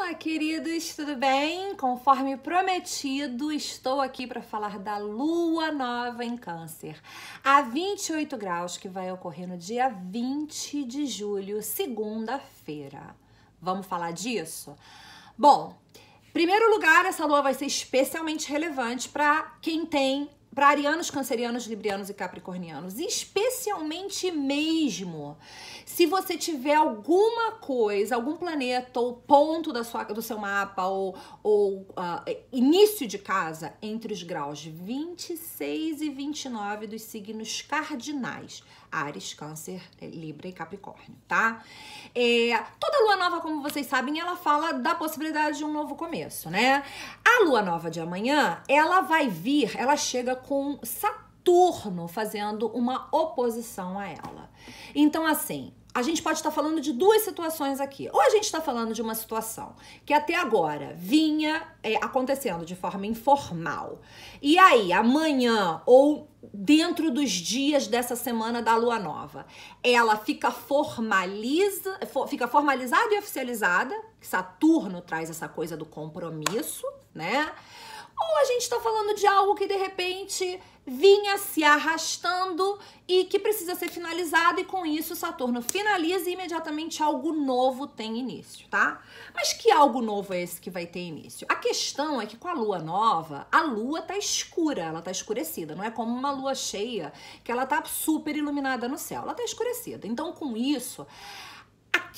Olá, queridos, tudo bem? Conforme prometido, estou aqui para falar da lua nova em Câncer, a 28 graus, que vai ocorrer no dia 20 de julho, segunda-feira. Vamos falar disso? Bom, primeiro lugar, essa lua vai ser especialmente relevante para quem tem para arianos, cancerianos, librianos e capricornianos, especialmente mesmo se você tiver alguma coisa, algum planeta ou ponto da sua, do seu mapa ou, ou uh, início de casa entre os graus 26 e 29 dos signos cardinais, Ares, Câncer, Libra e Capricórnio, tá? É, toda lua nova, como vocês sabem, ela fala da possibilidade de um novo começo, né? A lua nova de amanhã, ela vai vir, ela chega com Saturno fazendo uma oposição a ela. Então, assim, a gente pode estar falando de duas situações aqui. Ou a gente está falando de uma situação que até agora vinha é, acontecendo de forma informal. E aí, amanhã ou dentro dos dias dessa semana da lua nova, ela fica formaliza, for, fica formalizada e oficializada. Saturno traz essa coisa do compromisso, né? Ou a gente está falando de algo que de repente vinha se arrastando e que precisa ser finalizado, e com isso Saturno finaliza e imediatamente algo novo tem início, tá? Mas que algo novo é esse que vai ter início? A questão é que com a lua nova, a lua tá escura, ela tá escurecida, não é como uma lua cheia que ela tá super iluminada no céu, ela tá escurecida. Então, com isso,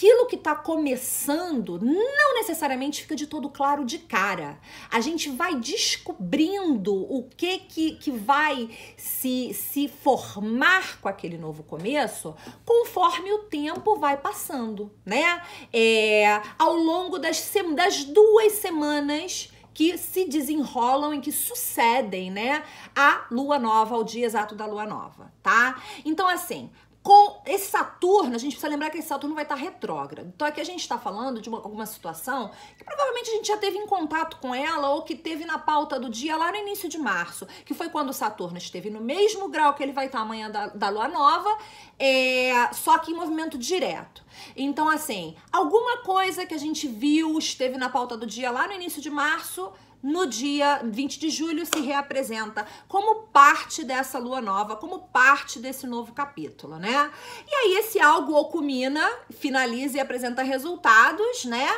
aquilo que está começando não necessariamente fica de todo claro de cara. A gente vai descobrindo o que que, que vai se, se formar com aquele novo começo conforme o tempo vai passando, né? É, ao longo das, das duas semanas que se desenrolam e que sucedem, né? A lua nova, ao dia exato da lua nova, tá? Então, assim, com esse Saturno, a gente precisa lembrar que esse Saturno vai estar retrógrado. Então aqui a gente está falando de uma, alguma situação que provavelmente a gente já teve em contato com ela ou que teve na pauta do dia lá no início de março, que foi quando o Saturno esteve no mesmo grau que ele vai estar amanhã da, da Lua Nova, é, só que em movimento direto. Então, assim, alguma coisa que a gente viu, esteve na pauta do dia lá no início de março, no dia 20 de julho se reapresenta como parte dessa lua nova, como parte desse novo capítulo, né? E aí esse algo ou culmina, finaliza e apresenta resultados, né?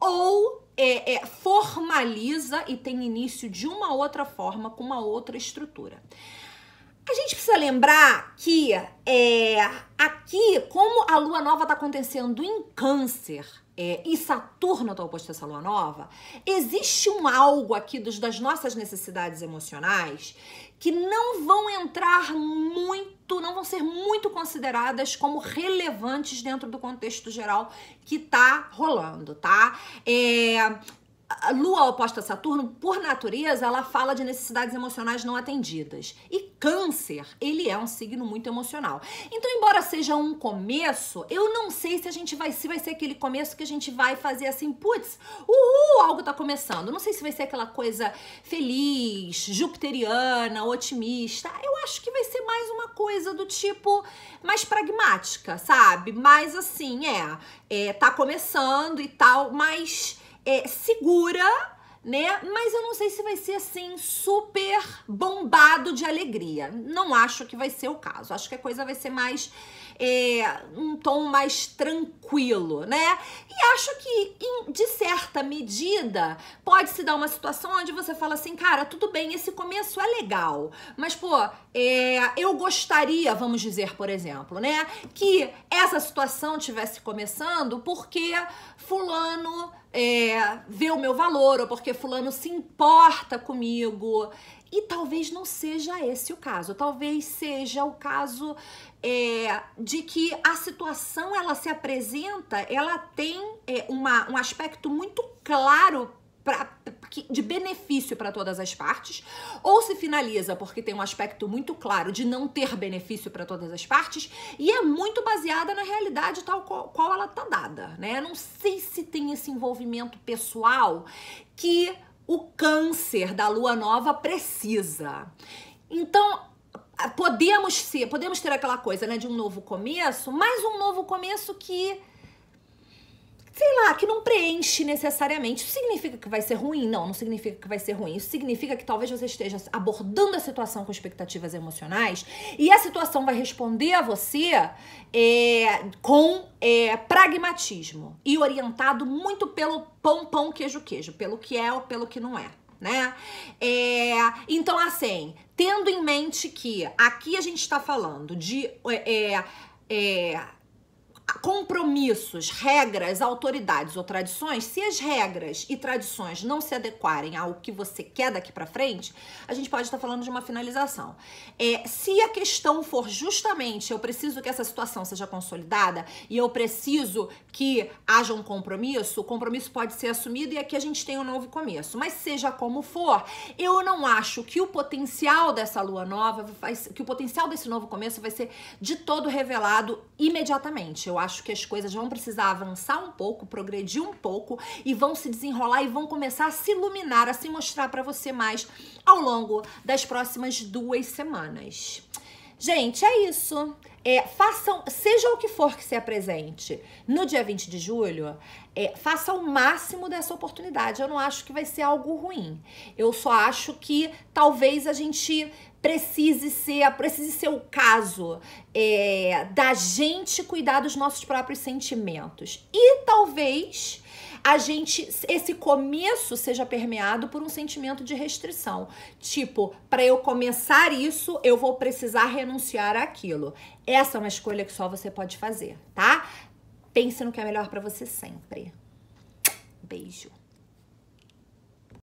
Ou é, é, formaliza e tem início de uma outra forma, com uma outra estrutura. A gente precisa lembrar que é, aqui, como a lua nova está acontecendo em Câncer, é, e Saturno está oposto a essa lua nova, existe um algo aqui dos, das nossas necessidades emocionais que não vão entrar muito, não vão ser muito consideradas como relevantes dentro do contexto geral que tá rolando, tá? É, a lua oposta a Saturno, por natureza, ela fala de necessidades emocionais não atendidas. E câncer, ele é um signo muito emocional. Então, embora seja um começo, eu não sei se a gente vai se vai ser aquele começo que a gente vai fazer assim, putz, uhul, algo tá começando. Não sei se vai ser aquela coisa feliz, jupiteriana, otimista. Eu acho que vai ser mais uma coisa do tipo mais pragmática, sabe? Mais assim, é, é tá começando e tal, mas é, segura, né? Mas eu não sei se vai ser assim super bombado de alegria. Não acho que vai ser o caso. Acho que a coisa vai ser mais é, um tom mais tranquilo, né? E acho que em, de certa medida pode se dar uma situação onde você fala assim, cara, tudo bem, esse começo é legal, mas pô, é, eu gostaria, vamos dizer, por exemplo, né, que essa situação tivesse começando porque fulano é, vê o meu valor ou porque fulano se importa comigo. E talvez não seja esse o caso. Talvez seja o caso é, de que a situação ela se apresenta, ela tem é, uma, um aspecto muito claro pra, de benefício para todas as partes, ou se finaliza porque tem um aspecto muito claro de não ter benefício para todas as partes, e é muito baseada na realidade tal qual, qual ela está dada, né? Eu não sei se tem esse envolvimento pessoal que o câncer da lua nova precisa. Então, podemos ser, podemos ter aquela coisa, né, de um novo começo, mas um novo começo que sei lá, que não preenche necessariamente. Isso significa que vai ser ruim? Não, não significa que vai ser ruim. Isso significa que talvez você esteja abordando a situação com expectativas emocionais e a situação vai responder a você é, com é, pragmatismo e orientado muito pelo pão, pão, queijo, queijo, pelo que é ou pelo que não é. Né? É, então, assim, tendo em mente que aqui a gente está falando de é, é, é compromissos, regras, autoridades ou tradições, se as regras e tradições não se adequarem ao que você quer daqui para frente, a gente pode estar tá falando de uma finalização. É, se a questão for justamente eu preciso que essa situação seja consolidada e eu preciso que haja um compromisso, o compromisso pode ser assumido e aqui a gente tem um novo começo. Mas seja como for, eu não acho que o potencial dessa lua nova, vai, que o potencial desse novo começo vai ser de todo revelado imediatamente. Eu eu acho que as coisas vão precisar avançar um pouco, progredir um pouco e vão se desenrolar e vão começar a se iluminar, a se mostrar para você mais ao longo das próximas duas semanas. Gente, é isso. É, façam, seja o que for que se apresente no dia 20 de julho, é, faça o máximo dessa oportunidade. Eu não acho que vai ser algo ruim. Eu só acho que talvez a gente precise ser, precise ser o caso é, da gente cuidar dos nossos próprios sentimentos. E talvez a gente esse começo seja permeado por um sentimento de restrição, tipo, para eu começar isso, eu vou precisar renunciar àquilo. Essa é uma escolha que só você pode fazer, tá? Pense no que é melhor para você sempre. Beijo.